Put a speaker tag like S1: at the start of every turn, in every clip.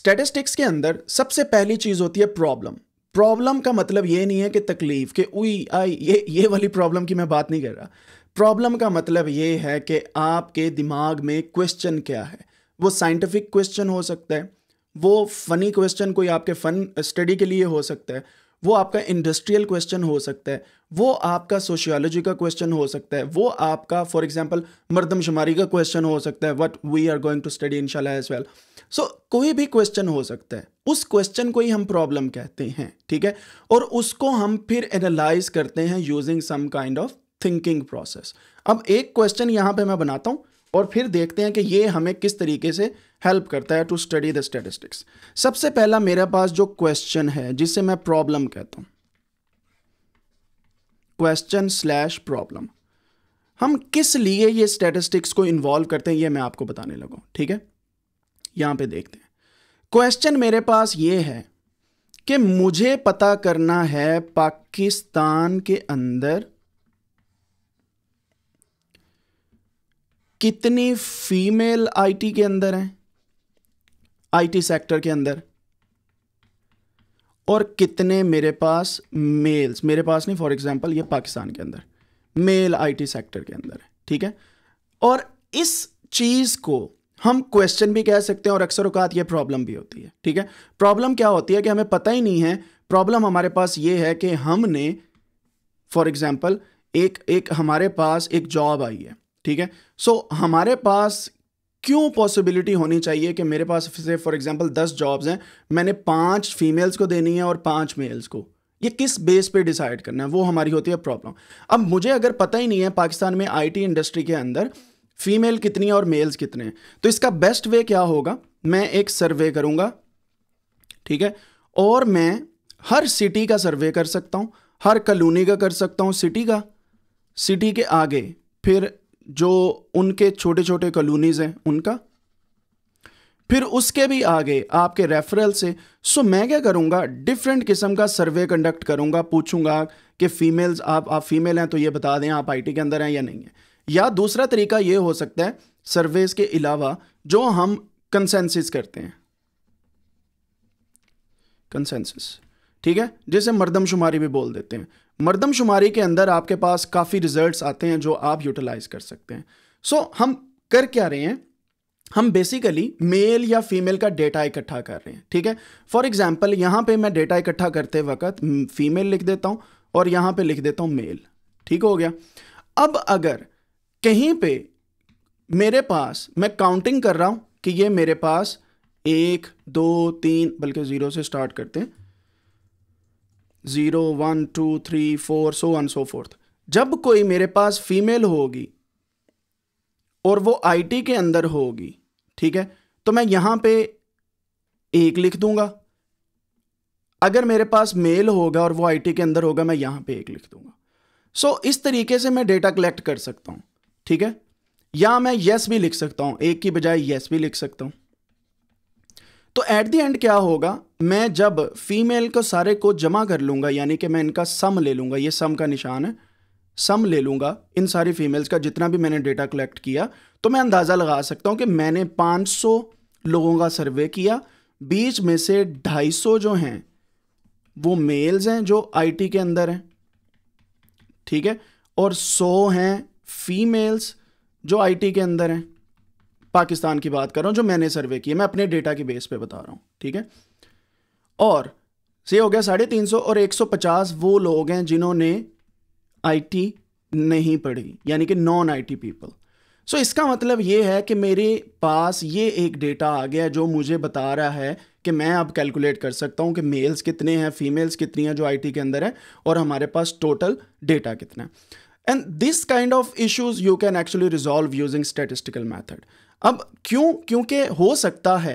S1: statistics के अंदर सबसे पहली चीज़ होती है प्रॉब्लम प्रॉब्लम का मतलब ये नहीं है कि तकलीफ कि उई आई ये ये वाली प्रॉब्लम की मैं बात नहीं कर रहा प्रॉब्लम का मतलब ये है कि आपके दिमाग में क्वेश्चन क्या है वो साइंटिफिक क्वेश्चन हो सकता है वो फ़नी क्वेश्चन कोई आपके फ़न स्टडी के लिए हो सकता है वो आपका इंडस्ट्रियल क्वेश्चन हो सकता है वो आपका सोशियोलॉजी का क्वेश्चन हो सकता है वो आपका फॉर एग्जांपल मर्दमशुमारी का क्वेश्चन हो सकता है what we are going to study इंशाल्लाह एज वेल सो so, कोई भी क्वेश्चन हो सकता है उस क्वेश्चन को ही हम प्रॉब्लम कहते हैं ठीक है और उसको हम फिर एनालाइज करते हैं using some kind of thinking process अब एक क्वेश्चन यहां पे मैं बनाता हूं और फिर देखते हैं कि ये हमें किस तरीके से हेल्प करता है टू स्टडी द स्टेटिस्टिक्स सबसे पहला मेरे पास जो क्वेश्चन है जिसे मैं प्रॉब्लम कहता हूं क्वेश्चन स्लैश प्रॉब्लम हम किस लिए ये स्टेटिस्टिक्स को इन्वॉल्व करते हैं ये मैं आपको बताने लगा ठीक है यहां पे देखते हैं क्वेश्चन मेरे पास ये है कि मुझे पता करना है पाकिस्तान के अंदर कितनी फीमेल आईटी के अंदर हैं आईटी सेक्टर के अंदर और कितने मेरे पास मेल्स मेरे पास नहीं फॉर एग्जांपल ये पाकिस्तान के अंदर मेल आईटी सेक्टर के अंदर है ठीक है और इस चीज़ को हम क्वेश्चन भी कह सकते हैं और अक्सर उकात ये प्रॉब्लम भी होती है ठीक है प्रॉब्लम क्या होती है कि हमें पता ही नहीं है प्रॉब्लम हमारे पास ये है कि हमने फॉर एग्जाम्पल एक एक हमारे पास एक जॉब आई है ठीक है सो so, हमारे पास क्यों पॉसिबिलिटी होनी चाहिए कि मेरे पास से फॉर एग्जाम्पल दस जॉब्स हैं मैंने पांच फीमेल्स को देनी है और पांच मेल्स को ये किस बेस पे डिसाइड करना है वो हमारी होती है प्रॉब्लम अब मुझे अगर पता ही नहीं है पाकिस्तान में आईटी इंडस्ट्री के अंदर फीमेल कितनी है और मेल्स कितने हैं तो इसका बेस्ट वे क्या होगा मैं एक सर्वे करूंगा ठीक है और मैं हर सिटी का सर्वे कर सकता हूं हर कलोनी का कर सकता हूं सिटी का सिटी के आगे फिर जो उनके छोटे छोटे कलोनीज हैं उनका फिर उसके भी आगे आपके रेफरल से सो मैं क्या करूँगा डिफरेंट किस्म का सर्वे कंडक्ट करूंगा पूछूंगा कि फ़ीमेल्स आप आप फीमेल हैं तो ये बता दें आप आईटी के अंदर हैं या नहीं है या दूसरा तरीका ये हो सकता है सर्वेस के अलावा जो हम कंसेंसिस करते हैं कंसेंसिस ठीक है जिसे मरदमशुमारी भी बोल देते हैं मरदमशुमारी के अंदर आपके पास काफ़ी रिजल्ट्स आते हैं जो आप यूटिलाइज कर सकते हैं सो so, हम कर क्या रहे हैं हम बेसिकली मेल या फीमेल का डेटा इकट्ठा कर रहे हैं ठीक है फॉर एग्जाम्पल यहां पे मैं डेटा इकट्ठा करते वक्त फीमेल लिख देता हूं और यहां पे लिख देता हूं मेल ठीक हो गया अब अगर कहीं पे मेरे पास मैं काउंटिंग कर रहा हूं कि ये मेरे पास एक दो तीन बल्कि ज़ीरो से स्टार्ट करते हैं zero one two three four so one so fourth जब कोई मेरे पास फीमेल होगी और वो आईटी के अंदर होगी ठीक है तो मैं यहां पे एक लिख दूंगा अगर मेरे पास मेल होगा और वो आईटी के अंदर होगा मैं यहां पे एक लिख दूंगा सो so, इस तरीके से मैं डेटा कलेक्ट कर सकता हूँ ठीक है या मैं यस भी लिख सकता हूं एक की बजाय यस भी लिख सकता हूं तो एट द एंड क्या होगा मैं जब फीमेल को सारे को जमा कर लूंगा यानी कि मैं इनका सम ले लूंगा ये सम का निशान है सम ले लूंगा इन सारी फीमेल्स का जितना भी मैंने डेटा कलेक्ट किया तो मैं अंदाज़ा लगा सकता हूं कि मैंने 500 लोगों का सर्वे किया बीच में से 250 जो हैं वो मेल्स हैं जो आईटी के अंदर हैं ठीक है और 100 हैं फीमेल्स जो आईटी के अंदर हैं पाकिस्तान की बात कर रहा हूँ जो मैंने सर्वे की है मैं अपने डेटा के बेस पे बता रहा हूँ ठीक है और से हो गया साढ़े तीन सौ और एक सौ पचास वो लोग हैं जिन्होंने आईटी नहीं पढ़ी यानी कि नॉन आईटी पीपल सो इसका मतलब ये है कि मेरे पास ये एक डेटा आ गया जो मुझे बता रहा है कि मैं अब कैलकुलेट कर सकता हूँ कि मेल्स कितने हैं फीमेल्स कितनी हैं जो आईटी के अंदर है और हमारे पास टोटल डेटा कितना है and this kind of issues you can actually resolve using statistical method अब क्यों क्योंकि हो सकता है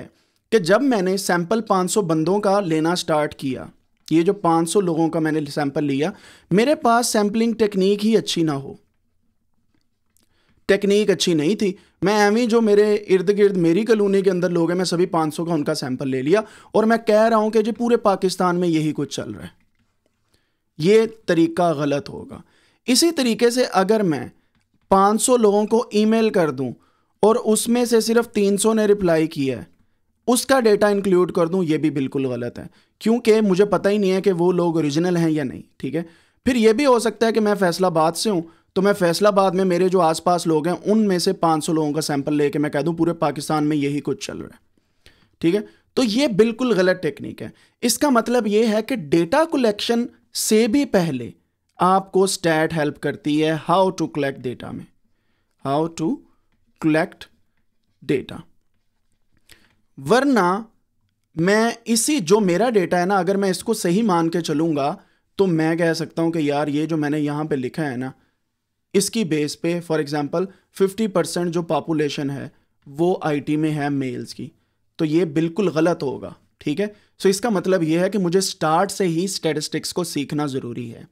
S1: कि जब मैंने सैंपल 500 बंदों का लेना स्टार्ट किया ये जो 500 लोगों का मैंने सैंपल लिया मेरे पास सैम्पलिंग टेक्निक ही अच्छी ना हो टेक्निक अच्छी नहीं थी मैं एवं जो मेरे इर्द गिर्द मेरी कलोनी के अंदर लोग हैं मैं सभी 500 का उनका सैंपल ले लिया और मैं कह रहा हूं कि जी पूरे पाकिस्तान में यही कुछ चल रहा है ये तरीका गलत होगा इसी तरीके से अगर मैं 500 लोगों को ईमेल कर दूं और उसमें से सिर्फ 300 ने रिप्लाई किया है उसका डेटा इंक्लूड कर दूं ये भी बिल्कुल गलत है क्योंकि मुझे पता ही नहीं है कि वो लोग ओरिजिनल हैं या नहीं ठीक है फिर ये भी हो सकता है कि मैं फैसलाबाद से हूँ तो मैं फैसलाबाद में मेरे जो आसपास लोग हैं उनमें से 500 लोगों का सैंपल लेके मैं कह दूं पूरे पाकिस्तान में यही कुछ चल रहा है ठीक है तो ये बिल्कुल गलत टेक्निक है इसका मतलब ये है कि डेटा कलेक्शन से भी पहले आपको स्टैट हेल्प करती है हाउ टू कलेक्ट डेटा में हाउ टू कलेक्ट डेटा वरना मैं इसी जो मेरा डेटा है ना अगर मैं इसको सही मान के चलूंगा तो मैं कह सकता हूं कि यार ये जो मैंने यहां पे लिखा है ना इसकी बेस पे फॉर एग्जांपल 50 परसेंट जो पॉपुलेशन है वो आईटी में है मेल्स की तो ये बिल्कुल गलत होगा ठीक है सो so इसका मतलब ये है कि मुझे स्टार्ट से ही स्टेटिस्टिक्स को सीखना ज़रूरी है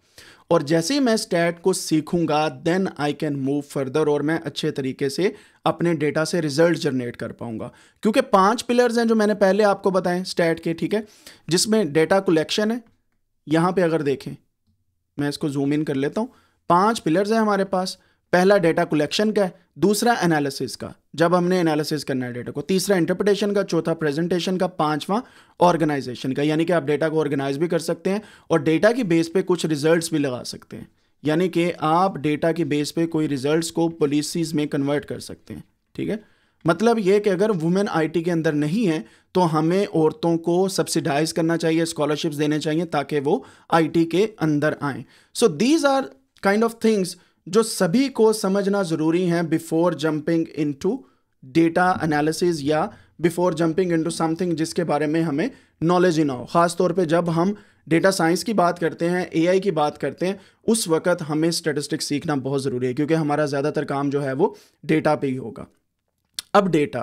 S1: और जैसे ही मैं स्टैट को सीखूंगा then I can move further और मैं अच्छे तरीके से अपने डेटा से रिजल्ट जनरेट कर पाऊंगा क्योंकि पांच पिलर्स हैं जो मैंने पहले आपको बताएं स्टैट के ठीक है जिसमें डेटा कलेक्शन है यहां पे अगर देखें मैं इसको जूम इन कर लेता हूं पांच पिलर्स हैं हमारे पास पहला डेटा कलेक्शन का है दूसरा एनालिसिस का जब हमने एनालिसिस करना है डेटा को तीसरा इंटरप्रिटेशन का चौथा प्रेजेंटेशन का पांचवा ऑर्गेनाइजेशन का यानी कि आप डेटा को ऑर्गेनाइज भी कर सकते हैं और डेटा की बेस पे कुछ रिजल्ट्स भी लगा सकते हैं यानी कि आप डेटा की बेस पे कोई रिजल्ट्स को पॉलिसीज में कन्वर्ट कर सकते हैं ठीक है मतलब ये कि अगर वुमेन आईटी के अंदर नहीं है तो हमें औरतों को सब्सिडाइज करना चाहिए स्कॉलरशिप्स देने चाहिए ताकि वो आईटी के अंदर आए so these are kind of things जो सभी को समझना ज़रूरी हैं before jumping into data analysis या बिफोर जंपिंग इनटू समथिंग जिसके बारे में हमें नॉलेज ही ना हो ख़ासतौर पे जब हम डेटा साइंस की बात करते हैं एआई की बात करते हैं उस वक्त हमें स्टेटिस्टिक्स सीखना बहुत ज़रूरी है क्योंकि हमारा ज़्यादातर काम जो है वो डेटा पे ही होगा अब डेटा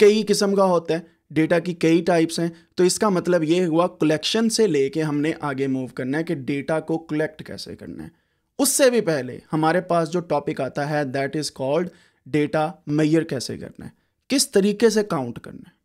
S1: कई किस्म का होता है डेटा की कई टाइप्स हैं तो इसका मतलब ये हुआ कलेक्शन से लेके हमने आगे मूव करना है कि डेटा को कलेक्ट कैसे करना है उससे भी पहले हमारे पास जो टॉपिक आता है दैट इज़ कॉल्ड डेटा मैयर कैसे करना है किस तरीके से काउंट करना है